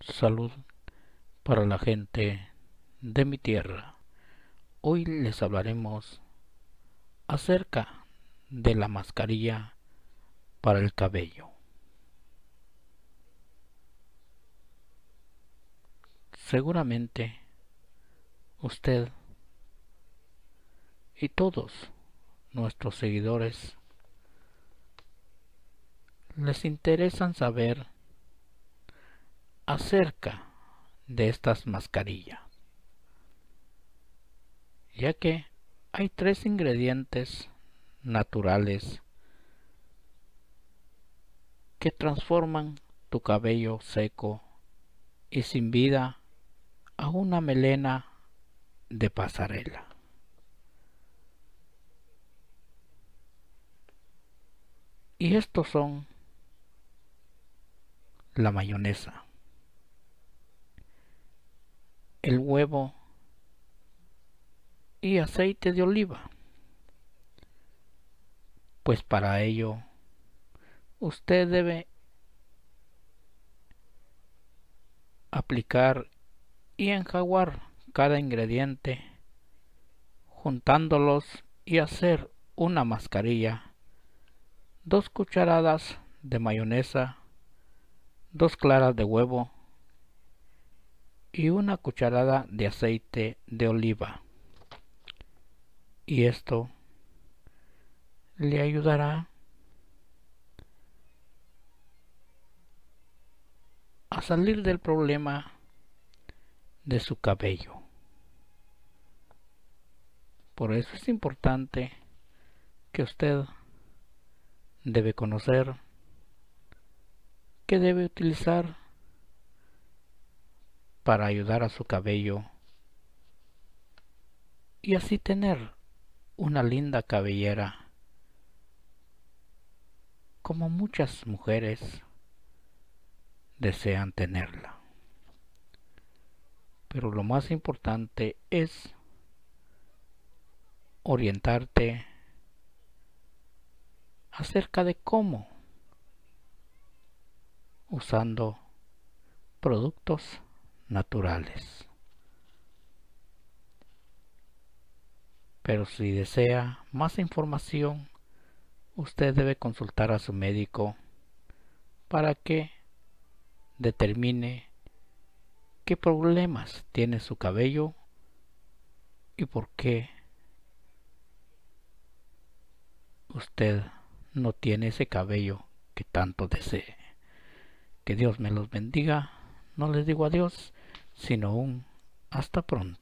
Salud para la gente de mi tierra. Hoy les hablaremos acerca de la mascarilla para el cabello. Seguramente usted y todos nuestros seguidores les interesan saber acerca de estas mascarillas, ya que hay tres ingredientes naturales que transforman tu cabello seco y sin vida a una melena de pasarela. Y estos son la mayonesa, el huevo y aceite de oliva. Pues para ello usted debe aplicar y enjaguar cada ingrediente juntándolos y hacer una mascarilla, dos cucharadas de mayonesa, dos claras de huevo, y una cucharada de aceite de oliva. Y esto le ayudará a salir del problema de su cabello. Por eso es importante que usted debe conocer que debe utilizar para ayudar a su cabello y así tener una linda cabellera como muchas mujeres desean tenerla. Pero lo más importante es orientarte acerca de cómo usando productos naturales. Pero si desea más información, usted debe consultar a su médico para que determine qué problemas tiene su cabello y por qué usted no tiene ese cabello que tanto desee. Que Dios me los bendiga. No les digo adiós sino un hasta pronto.